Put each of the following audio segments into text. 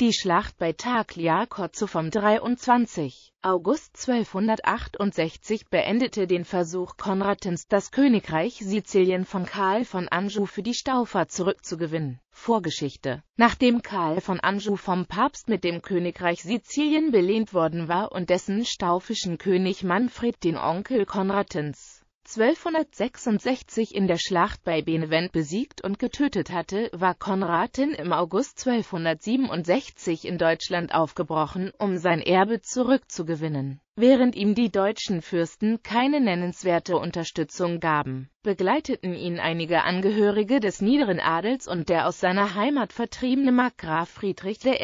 Die Schlacht bei Tagliacozzo vom 23. August 1268 beendete den Versuch Konradins, das Königreich Sizilien von Karl von Anjou für die Staufer zurückzugewinnen. Vorgeschichte Nachdem Karl von Anjou vom Papst mit dem Königreich Sizilien belehnt worden war und dessen staufischen König Manfred den Onkel Konradins 1266 in der Schlacht bei Benevent besiegt und getötet hatte, war Konradin im August 1267 in Deutschland aufgebrochen, um sein Erbe zurückzugewinnen. Während ihm die deutschen Fürsten keine nennenswerte Unterstützung gaben, begleiteten ihn einige Angehörige des niederen Adels und der aus seiner Heimat vertriebene Markgraf Friedrich I.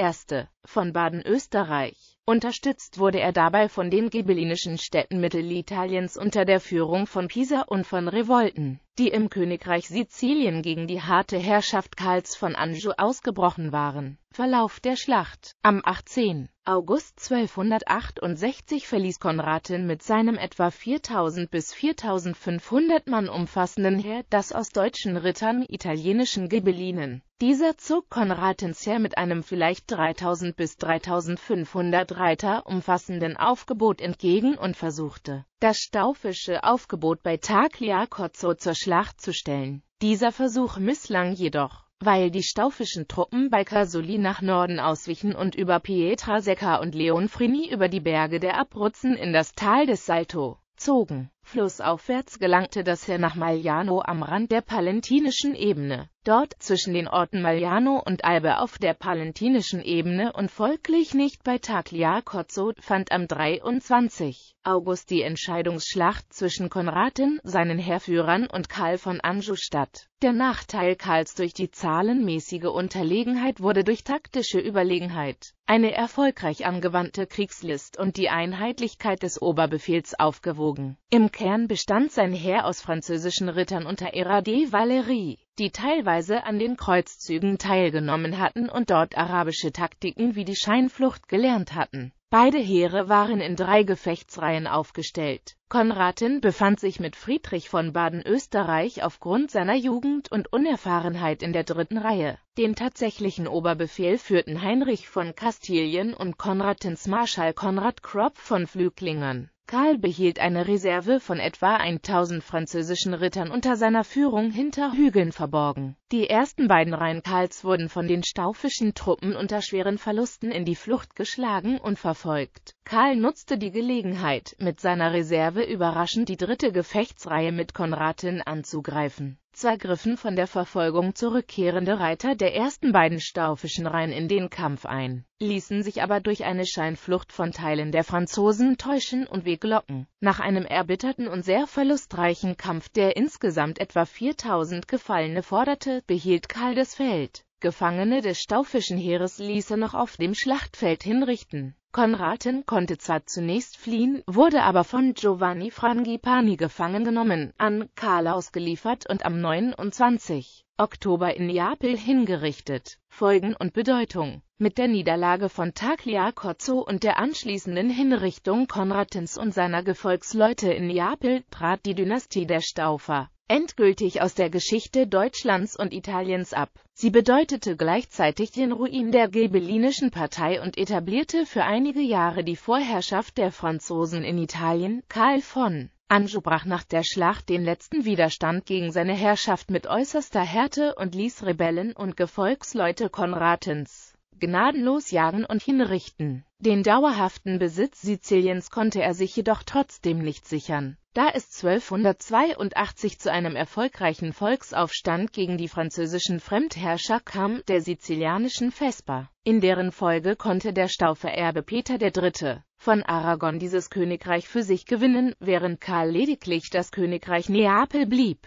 von Baden-Österreich. Unterstützt wurde er dabei von den ghibellinischen Städten Mittelitaliens unter der Führung von Pisa und von Revolten die im Königreich Sizilien gegen die harte Herrschaft Karls von Anjou ausgebrochen waren. Verlauf der Schlacht Am 18. August 1268 verließ Konradin mit seinem etwa 4000 bis 4500 Mann umfassenden Heer das aus deutschen Rittern italienischen Ghibellinen. Dieser zog Konradins Heer mit einem vielleicht 3000 bis 3500 Reiter umfassenden Aufgebot entgegen und versuchte, das staufische Aufgebot bei Tagliacozzo zur Schlacht Schlacht zu stellen. Dieser Versuch misslang jedoch, weil die staufischen Truppen bei Casoli nach Norden auswichen und über Pietra Secca und Leon Frini über die Berge der Abruzzen in das Tal des Salto zogen. Flussaufwärts gelangte das Heer nach Magliano am Rand der palentinischen Ebene dort zwischen den Orten Maliano und Albe auf der palentinischen Ebene und folglich nicht bei Tagliacozzo, fand am 23. August die Entscheidungsschlacht zwischen Konradin, seinen Heerführern und Karl von Anjou statt. Der Nachteil Karls durch die zahlenmäßige Unterlegenheit wurde durch taktische Überlegenheit, eine erfolgreich angewandte Kriegslist und die Einheitlichkeit des Oberbefehls aufgewogen. Im Kern bestand sein Heer aus französischen Rittern unter Erard de Valérie die teilweise an den Kreuzzügen teilgenommen hatten und dort arabische Taktiken wie die Scheinflucht gelernt hatten. Beide Heere waren in drei Gefechtsreihen aufgestellt. Konradin befand sich mit Friedrich von Baden-Österreich aufgrund seiner Jugend und Unerfahrenheit in der dritten Reihe. Den tatsächlichen Oberbefehl führten Heinrich von Kastilien und Konradins Marschall Konrad Kropp von Flüglingern. Karl behielt eine Reserve von etwa 1000 französischen Rittern unter seiner Führung hinter Hügeln verborgen. Die ersten beiden Reihen Karls wurden von den staufischen Truppen unter schweren Verlusten in die Flucht geschlagen und verfolgt. Karl nutzte die Gelegenheit, mit seiner Reserve überraschend die dritte Gefechtsreihe mit Konradin anzugreifen. Zwar griffen von der Verfolgung zurückkehrende Reiter der ersten beiden staufischen Reihen in den Kampf ein, ließen sich aber durch eine Scheinflucht von Teilen der Franzosen täuschen und weglocken. Nach einem erbitterten und sehr verlustreichen Kampf, der insgesamt etwa 4000 Gefallene forderte, behielt Karl das Feld. Gefangene des staufischen Heeres ließ er noch auf dem Schlachtfeld hinrichten Konraten konnte zwar zunächst fliehen, wurde aber von Giovanni Frangipani gefangen genommen, an Karl ausgeliefert und am 29. Oktober in Neapel hingerichtet. Folgen und Bedeutung Mit der Niederlage von Tagliacozzo und der anschließenden Hinrichtung Konradins und seiner Gefolgsleute in Neapel trat die Dynastie der Staufer endgültig aus der Geschichte Deutschlands und Italiens ab. Sie bedeutete gleichzeitig den Ruin der Ghibellinischen Partei und etablierte für einige Jahre die Vorherrschaft der Franzosen in Italien. Karl von Anjou brach nach der Schlacht den letzten Widerstand gegen seine Herrschaft mit äußerster Härte und ließ Rebellen und Gefolgsleute Konradens gnadenlos jagen und hinrichten. Den dauerhaften Besitz Siziliens konnte er sich jedoch trotzdem nicht sichern. Da es 1282 zu einem erfolgreichen Volksaufstand gegen die französischen Fremdherrscher kam, der sizilianischen Vesper, in deren Folge konnte der Staufererbe Peter III. von Aragon dieses Königreich für sich gewinnen, während Karl lediglich das Königreich Neapel blieb